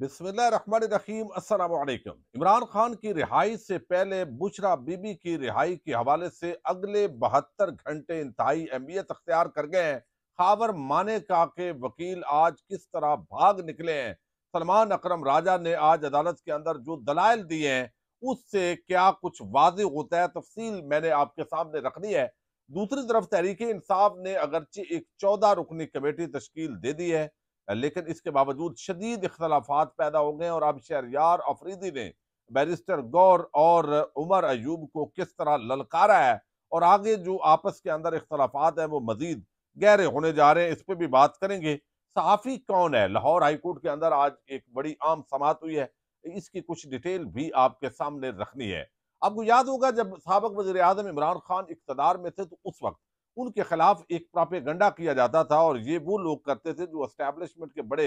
बिस्मिल्लाम अस्सलाम इमरान खान की रिहाई से पहले बुशरा बीबी की रिहाई के हवाले से अगले बहत्तर घंटे इंतहाई अहमियत अख्तियार कर गए हैं खावर माने का के वकील आज किस तरह भाग निकले हैं सलमान अकरम राजा ने आज अदालत के अंदर जो दलाइल दिए हैं उससे क्या कुछ वाज होता है तफसील मैंने आपके सामने रखनी है दूसरी तरफ तहरीक इंसाफ ने अगरचे एक चौदह रुकनी कमेटी तश्कील दे दी है लेकिन इसके बावजूद शदीद इख्तलाफात पैदा हो गए और अब शहरियार अफरीदी ने बैरिस्टर गौर और उमर अयूब को किस तरह ललकारा है और आगे जो आपस के अंदर इख्तलाफात हैं वो मजीद गहरे होने जा रहे हैं इस पर भी बात करेंगे सहाफ़ी कौन है लाहौर हाईकोर्ट के अंदर आज एक बड़ी आम समात हुई है इसकी कुछ डिटेल भी आपके सामने रखनी है आपको याद होगा जब सबक वजी अजम इमरान खान इकतदार में थे तो उस वक्त उनके खिलाफ एक प्रापेगंडा किया जाता था और ये वो लोग करते थे जो इस्टेबलिशमेंट के बड़े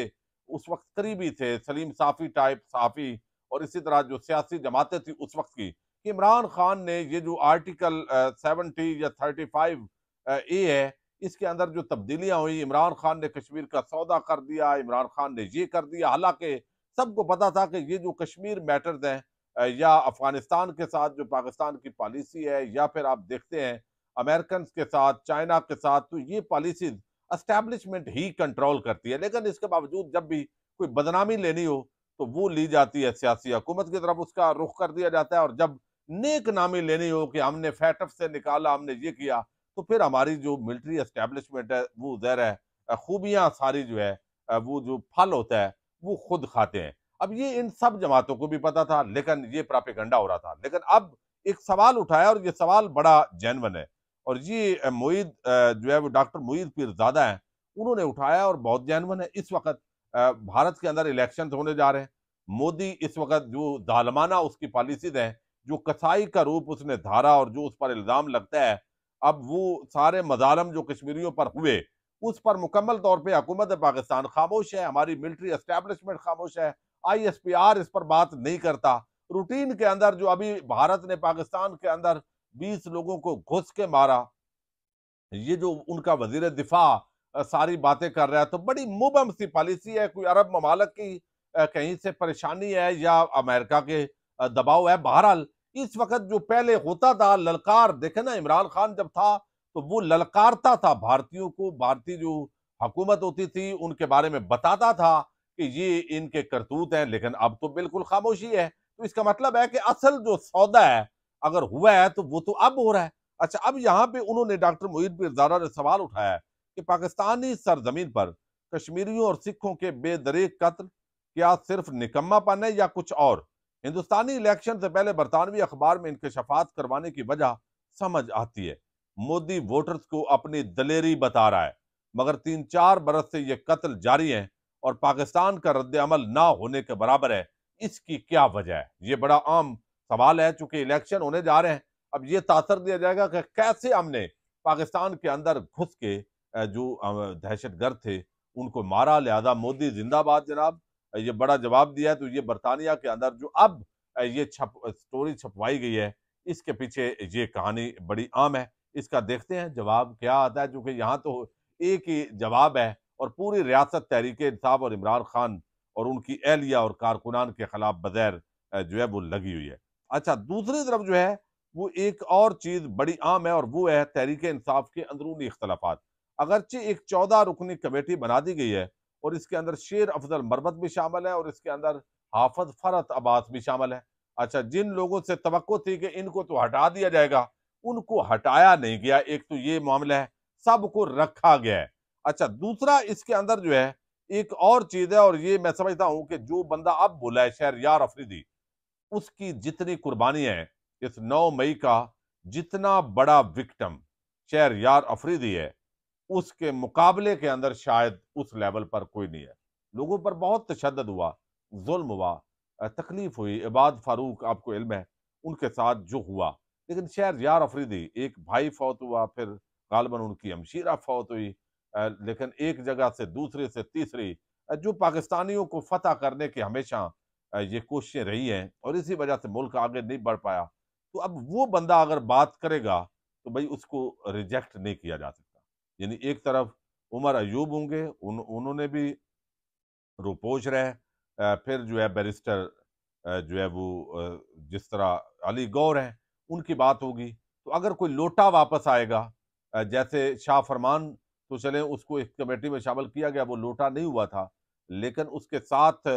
उस वक्त करीबी थे सलीम साफ़ी टाइप साफ़ी और इसी तरह जो सियासी जमातें थी उस वक्त की इमरान खान ने ये जो आर्टिकल सेवनटी या थर्टी फाइव ए है इसके अंदर जो तब्दीलियां हुई इमरान खान ने कश्मीर का सौदा कर दिया इमरान खान ने ये कर दिया हालांकि सबको पता था कि ये जो कश्मीर मैटर्स हैं या अफगानिस्तान के साथ जो पाकिस्तान की पॉलिसी है या फिर आप देखते हैं अमेरिकन के साथ चाइना के साथ तो ये पॉलिसीज अस्टैब्लिशमेंट ही कंट्रोल करती है लेकिन इसके बावजूद जब भी कोई बदनामी लेनी हो तो वो ली जाती है सियासी हुकूमत की तरफ उसका रुख कर दिया जाता है और जब नेक नामी लेनी हो कि हमने फैटअप से निकाला हमने ये किया तो फिर हमारी जो मिलिट्री इस्टेब्लिशमेंट है वो जहर है खूबियाँ सारी जो है वो जो फल होता है वो खुद खाते हैं अब ये इन सब जमातों को भी पता था लेकिन ये प्रापिकंडा हो रहा था लेकिन अब एक सवाल उठाया और ये सवाल बड़ा जैनवन है और ये मोईद जो है वो डॉक्टर मोईद पीरजादा हैं उन्होंने उठाया और बहुत जैनवन है इस वक्त भारत के अंदर इलेक्शन होने जा रहे हैं मोदी इस वक्त जो दालमाना उसकी पॉलिसीज हैं जो कसाई का रूप उसने धारा और जो उस पर इल्ज़ाम लगता है अब वो सारे मजालम जो कश्मीरियों पर हुए उस पर मुकम्मल तौर पर हुकूमत पाकिस्तान खामोश है हमारी मिलिट्री इस्टेबलिशमेंट खामोश है आई एस पी आर इस पर बात नहीं करता रूटीन के अंदर जो अभी भारत ने पाकिस्तान के अंदर बीस लोगों को घुस के मारा ये जो उनका वजीर दिफा सारी बातें कर रहा है तो बड़ी मुबम सी पॉलिसी है कोई अरब ममालक की कहीं से परेशानी है या अमेरिका के दबाव है बहरहाल इस वक्त जो पहले होता था ललकार देखे ना इमरान खान जब था तो वो ललकारता था भारतीयों को भारतीय जो हकूमत होती थी उनके बारे में बताता था कि ये इनके करतूत हैं लेकिन अब तो बिल्कुल खामोशी है तो इसका मतलब है कि असल जो सौदा है अगर हुआ है तो वो तो अब हो रहा है अच्छा अब यहाँ पे उन्होंने डॉक्टर मोहित बिरदारा ने सवाल उठाया कि पाकिस्तानी सरजमीन पर कश्मीरियों और सिखों के बेदरीक कत्ल क्या सिर्फ निकम्मापन है या कुछ और हिंदुस्तानी इलेक्शन से पहले बरतानवी अखबार में इनके शफात करवाने की वजह समझ आती है मोदी वोटर्स को अपनी दलेरी बता रहा है मगर तीन चार बरस से ये कत्ल जारी है और पाकिस्तान का रद्द अमल ना होने के बराबर है इसकी क्या वजह है ये बड़ा आम सवाल है चूंकि इलेक्शन होने जा रहे हैं अब ये तासर दिया जाएगा कि कैसे हमने पाकिस्तान के अंदर घुस के जो दहशत गर्द थे उनको मारा लिहाजा मोदी जिंदाबाद जनाब ये बड़ा जवाब दिया है तो ये बरतानिया के अंदर जो अब ये छप स्टोरी छपवाई गई है इसके पीछे ये कहानी बड़ी आम है इसका देखते हैं जवाब क्या आता है चूंकि यहाँ तो एक ही जवाब है और पूरी रियासत तहरीक इंसाफ और इमरान खान और उनकी एहलिया और कारकुनान के खिलाफ बगैर जो है वो लगी हुई है अच्छा दूसरी तरफ जो है वो एक और चीज़ बड़ी आम है और वो है तहरीक इंसाफ के अंदरूनी इख्तलाफा अगरचे एक चौदह रुकनी कमेटी बना दी गई है और इसके अंदर शेर अफजल मरबत भी शामिल है और इसके अंदर हाफज फरत अब्बास भी शामिल है अच्छा जिन लोगों से तो थी कि इनको तो हटा दिया जाएगा उनको हटाया नहीं गया एक तो ये मामला है सबको रखा गया है अच्छा दूसरा इसके अंदर जो है एक और चीज़ है और ये मैं समझता हूँ कि जो बंदा अब बोला है शहर यार अफरीदी उसकी जितनी कुर्बानियां है इस 9 मई का जितना बड़ा विक्टम शहर यार अफरीदी है उसके मुकाबले के अंदर शायद उस लेवल पर कोई नहीं है लोगों पर बहुत तशद हुआ जुल्म हुआ तकलीफ हुई इबाद फारूक आपको इल्म है उनके साथ जो हुआ लेकिन शहर यार अफरीदी एक भाई फौत हुआ फिर गालबन उनकी हमशीरा फौत हुई लेकिन एक जगह से दूसरे से तीसरी जो पाकिस्तानियों को फतेह करने के हमेशा ये कोशिशें रही हैं और इसी वजह से मुल्क आगे नहीं बढ़ पाया तो अब वो बंदा अगर बात करेगा तो भाई उसको रिजेक्ट नहीं किया जा सकता यानी एक तरफ उमर अयूब होंगे उन उन्होंने भी रुपोश रहे फिर जो है बैरिस्टर जो है वो जिस तरह अली गौर हैं उनकी बात होगी तो अगर कोई लोटा वापस आएगा जैसे शाह फरमान तो चले उसको एक कमेटी में शामिल किया गया वो लोटा नहीं हुआ था लेकिन उसके साथ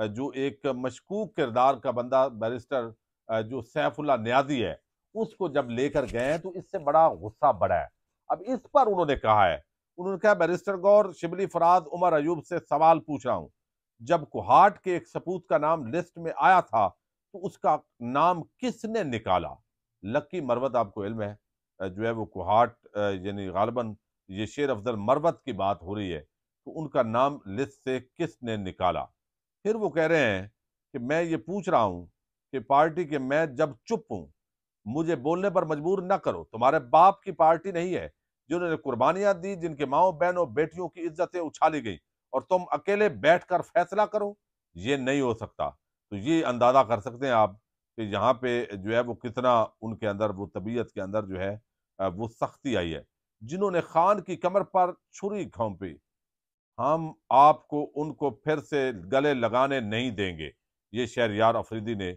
जो एक मशकूक किरदार का बंदा बैरिस्टर जो सैफुल्ला न्याजी है उसको जब लेकर गए तो इससे बड़ा गुस्सा बढ़ा है अब इस पर उन्होंने कहा है उन्होंने कहा बैरिस्टर गौर शिबली फराज उमर अयूब से सवाल पूछ रहा हूँ जब कुहाट के एक सपूत का नाम लिस्ट में आया था तो उसका नाम किसने निकाला लक्की मरवत आपको इल्म है जो है वो कुहाट यानी गालबन ये शेर अफजल मरवत की बात हो रही है तो उनका नाम लिस्ट से किसने निकाला फिर वो कह रहे हैं कि मैं ये पूछ रहा हूँ कि पार्टी के मैं जब चुप हूँ मुझे बोलने पर मजबूर ना करो तुम्हारे बाप की पार्टी नहीं है जिन्होंने कुर्बानियां दी जिनके माओ बहनों बेटियों की इज्जतें उछाली गई और तुम अकेले बैठकर फैसला करो ये नहीं हो सकता तो ये अंदाज़ा कर सकते हैं आप कि यहाँ पे जो है वो कितना उनके अंदर वो तबीयत के अंदर जो है वो सख्ती आई है जिन्होंने खान की कमर पर छुरी घोंपी हम आपको उनको फिर से गले लगाने नहीं देंगे ये शहर यार अफरीदी ने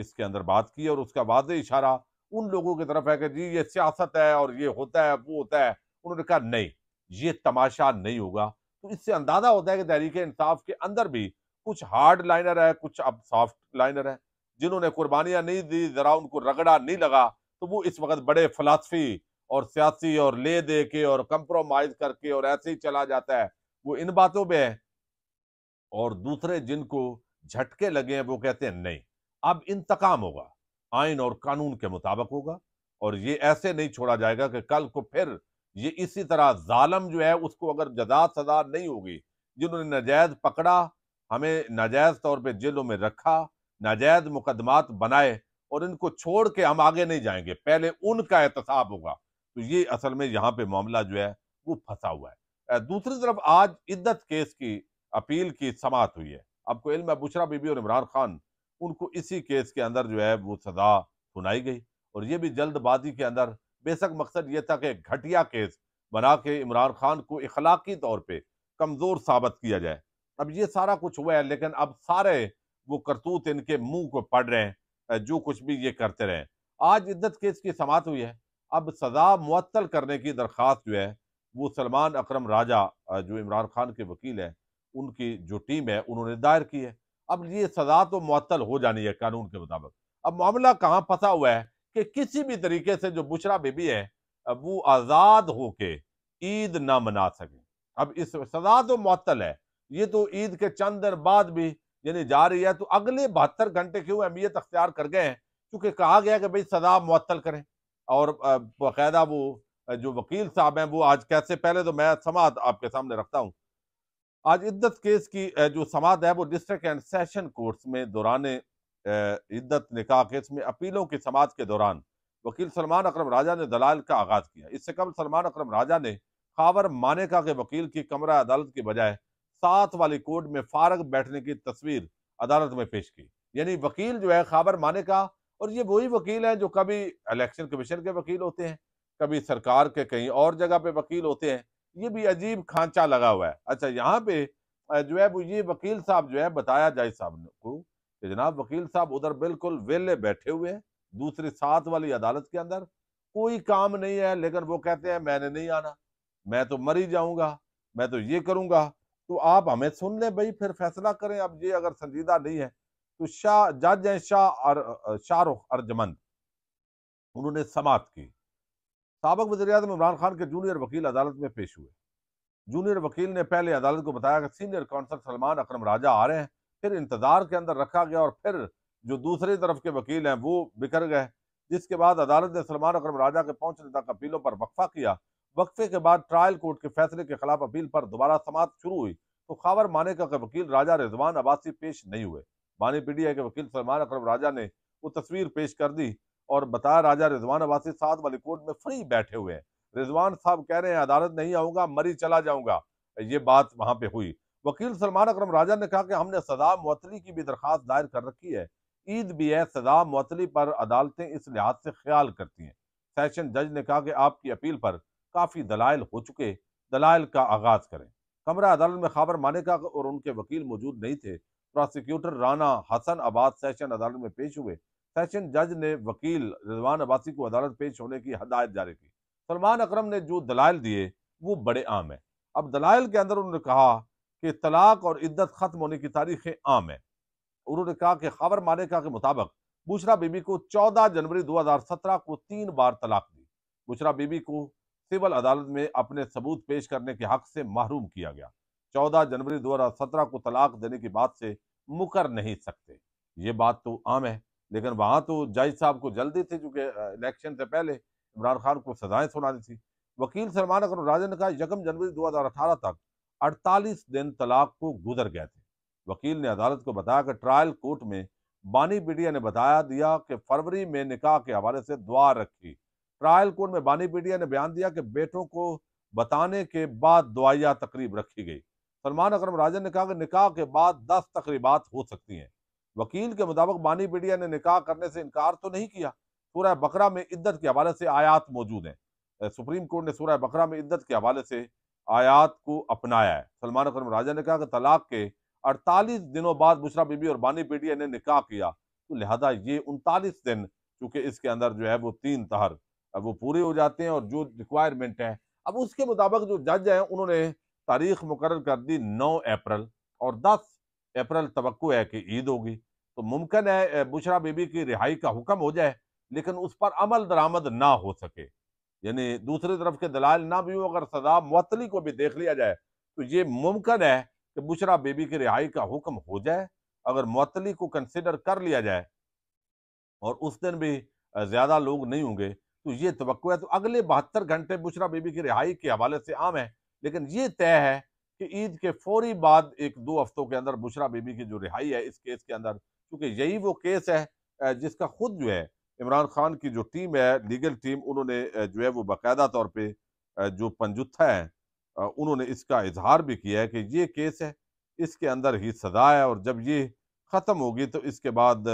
इसके अंदर बात की और उसका वाज इशारा उन लोगों की तरफ है कि जी ये सियासत है और ये होता है वो होता है उन्होंने कहा नहीं ये तमाशा नहीं होगा तो इससे अंदाज़ा होता है कि तहरीक इंसाफ के अंदर भी कुछ हार्ड लाइनर है कुछ अब सॉफ्ट लाइनर है जिन्होंने कुर्बानियाँ नहीं दी ज़रा उनको रगड़ा नहीं लगा तो वो इस वक्त बड़े फलासफी और सियासी और ले दे के और कंप्रोमाइज़ करके और ऐसे ही चला जाता है वो इन बातों में है और दूसरे जिनको झटके लगे हैं वो कहते हैं नहीं अब इंतकाम होगा आइन और कानून के मुताबिक होगा और ये ऐसे नहीं छोड़ा जाएगा कि कल को फिर ये इसी तरह जालम जो है उसको अगर जदा सजा नहीं होगी जिन्होंने नाजायज पकड़ा हमें नाजायज तौर पर जेलों में रखा नाजायज मुकदमात बनाए और इनको छोड़ के हम आगे नहीं जाएंगे पहले उनका एहतसाब होगा तो ये असल में यहाँ पे मामला जो है वो फंसा हुआ है दूसरी तरफ आज इद्दत केस की अपील की समात हुई है आपको इल्म है बुशरा बीबी और इमरान खान उनको इसी केस के अंदर जो है वो सजा सुनाई गई और ये भी जल्दबाजी के अंदर बेशक मकसद ये था कि घटिया केस बना के इमरान खान को इखलाकी तौर पर कमज़ोर साबित किया जाए अब ये सारा कुछ हुआ है लेकिन अब सारे वो करतूत इनके मुंह को पड़ रहे हैं जो कुछ भी ये करते रहे आज इद्दत केस की समात हुई है अब सजा मुअत्तल करने की दरख्वास्त जो है वो सलमान अकरम राजा जो इमरान खान के वकील हैं उनकी जो टीम है उन्होंने दायर की है अब ये सज़ा तो मअतल हो जानी है कानून के मुताबिक अब मामला कहाँ फंसा हुआ है कि किसी भी तरीके से जो बुशरा बेबी है वो आज़ाद होके ईद ना मना सकें अब इस सज़ा तो मअतल है ये तो ईद के चंद दिन बाद भी यानी जा रही है तो अगले बहत्तर घंटे की अहमियत अख्तियार कर गए हैं क्योंकि कहा गया कि भाई सज़ा मअतल करें और बाकायदा वो जो वकील साहब हैं वो आज कैसे पहले तो मैं समाध आपके सामने रखता हूँ आज इद्दत केस की जो समाध है वो डिस्ट्रिक्ट एंड सेशन कोर्ट्स में दौरान इद्दत निकाह केस में अपीलों की समाध के दौरान वकील सलमान अकरम राजा ने दलाल का आगाज किया इससे कबल सलमान अकरम राजा ने खावर मानेका के वकील की कमरा अदालत के बजाय साथ वाली कोर्ट में फारग बैठने की तस्वीर अदालत में पेश की यानी वकील जो है खाबर मानेका और ये वही वकील हैं जो कभी इलेक्शन कमीशन के वकील होते हैं कभी सरकार के कहीं और जगह पे वकील होते हैं ये भी अजीब खांचा लगा हुआ है अच्छा यहाँ पे जो है वो ये वकील साहब जो है बताया जाए साहब को कि जनाब वकील साहब उधर बिल्कुल वेले बैठे हुए हैं दूसरी साथ वाली अदालत के अंदर कोई काम नहीं है लेकिन वो कहते हैं मैंने नहीं आना मैं तो मरी जाऊंगा मैं तो ये करूंगा तो आप हमें सुन लें भाई फिर फैसला करें अब ये अगर संजीदा नहीं है तो शाह जज हैं शाह शाहरुख अर्जमंद उन्होंने समाप्त की सबक वजी अजम इमरान खान के जूनियर वकील अदालत में पेश हुए जूनियर वकील ने पहले अदालत को बताया कि सीनियर काउंसल सलमान अक्रम राजा आ रहे हैं फिर इंतजार के अंदर रखा गया और फिर जो दूसरी तरफ के वकील हैं वो बिखर गए जिसके बाद अदालत ने सलमान अक्रम राजा के पहुंचने तक अपीलों पर वक्फा किया वक्फे के बाद ट्रायल कोर्ट के फैसले के खिलाफ अपील पर दोबारा समाप्त शुरू हुई तो खबर माने का वकील राजा रिजवान आबासी पेश नहीं हुए माने पीडीआई के वकील सलमान अक्रम राजा ने वो तस्वीर पेश कर दी और बताया राजा रिजवान अब्बासी साहब वाली कोर्ट में फ्री बैठे हुए हैं रिजवान साहब कह रहे हैं अदालत नहीं आऊंगा मरी चला जाऊंगा ये बात वहां पे हुई वकील सलमान अकरम राजा ने कहा कि हमने सजा मतली की भी दरखास्त दायर कर रखी है ईद भी है सजा मतली पर अदालतें इस लिहाज से ख्याल करती हैं सेशन जज ने कहा कि आपकी अपील पर काफ़ी दलाइल हो चुके दलाइल का आगाज करें कमरा अदालत में खबर माने का और उनके वकील मौजूद नहीं थे प्रोसिक्यूटर राना हसन आबाद सेशन अदालत में पेश हुए सेशन जज ने वकील रिजवान अब्बासी को अदालत पेश होने की हदायत जारी की सलमान अक्रम ने जो दलाइल दिए वो बड़े आम हैं अब दलाइल के अंदर उन्होंने कहा कि तलाक और इद्दत ख़त्म होने की तारीखें आम हैं उन्होंने कहा कि खबर मालिका के मुताबिक बुशरा बीबी को 14 जनवरी 2017 को तीन बार तलाक दी बुशरा बीबी को सिविल अदालत में अपने सबूत पेश करने के हक से महरूम किया गया 14 जनवरी 2017 को तलाक देने की बात से मुकर नहीं सकते ये बात तो आम है लेकिन वहाँ तो जज साहब को जल्दी थी चूँकि इलेक्शन से पहले इमरान खान को सजाएं सुनानी थी वकील सलमान अकरम राजा ने कहा यकम जनवरी 2018 तक 48 दिन तलाक को गुजर गए थे वकील ने अदालत को बताया कि ट्रायल कोर्ट में बानी बीडिया ने बताया दिया कि फरवरी में निकाह के हवाले से दुआ रखी ट्रायल कोर्ट में बानी बीडिया ने बयान दिया कि बेटों को बताने के बाद दुआया तकरीब रखी गई सलमान अकरम राजन ने कहा कि निकाह के बाद दस तकरीबात हो सकती हैं वकील के मुताबिक बानी पीडिया ने निकाह करने से इनकार तो नहीं किया सूरह बकरा में इद्दत के हवाले से आयात मौजूद हैं सुप्रीम कोर्ट ने सूरह बकरा में इद्दत के हवाले से आयात को अपनाया है सलमान करम राजा ने कहा कि तलाक के अड़तालीस दिनों बाद बुशरा बीबी और बानी पीडिया ने निकाह किया तो लिहाजा ये उनतालीस दिन चूँकि इसके अंदर जो है वो तीन तहर वो पूरे हो जाते हैं और जो रिक्वायरमेंट है अब उसके मुताबिक जो जज हैं उन्होंने तारीख मुकर कर दी नौ अप्रैल और दस अप्रैल तो है कि ईद होगी तो मुमकिन है बुशरा बीबी की रिहाई का हुक्म हो जाए लेकिन उस पर अमल दरामद ना हो सके यानी दूसरी तरफ के दलाल ना भी हो अगर सजा मतली को भी देख लिया जाए तो ये मुमकिन है कि बुशरा बीबी की रिहाई का हुक्म हो जाए अगर मतली को कंसिडर कर लिया जाए और उस दिन भी ज़्यादा लोग नहीं होंगे तो ये तो है तो अगले बहत्तर घंटे बुशरा बीबी की रिहाई के हवाले से आम है लेकिन ये तय है कि ईद के फौरी बाद एक दो हफ्तों के अंदर बुशरा बीबी की जो रिहाई है इस केस के अंदर क्योंकि यही वो केस है जिसका खुद जो है इमरान खान की जो टीम है लीगल टीम उन्होंने जो है वो बाकायदा तौर पर जो पंजुत्था है उन्होंने इसका इजहार भी किया है कि ये केस है इसके अंदर ही सजा है और जब ये ख़त्म होगी तो इसके बाद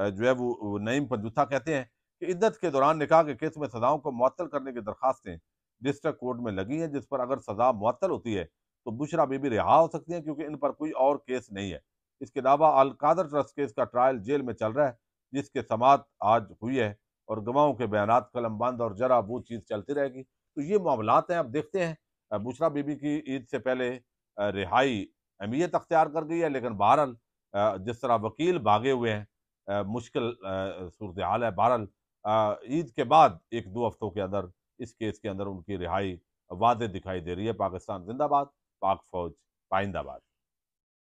जो है वो नईम पंजुत्था कहते हैं कि इद्दत के दौरान निकाह के केस में सजाओं को मअतल करने की दरख्वास्तें डिस्ट्रिक्ट कोर्ट में लगी हैं जिस पर अगर सजा मअतल होती है तो बुशरा बीबी रिहा हो सकती हैं क्योंकि इन पर कोई और केस नहीं है इसके अलावा अलकादर ट्रस्ट केस का ट्रायल जेल में चल रहा है जिसके समात आज हुई है और गवाहों के बयान कलम बंद और जरा वो चीज़ चलती रहेगी तो ये मामला हैं आप देखते हैं बुशरा बीबी की ईद से पहले रिहाई अहमियत अख्तियार कर गई है लेकिन बहरल जिस तरह वकील भागे हुए हैं मुश्किल सूरत हाल है बहरल ईद के बाद एक दो हफ्तों के अंदर इस केस के अंदर उनकी रिहाई वादे दिखाई दे रही है पाकिस्तान जिंदाबाद पाक फौज पाइंदाबाद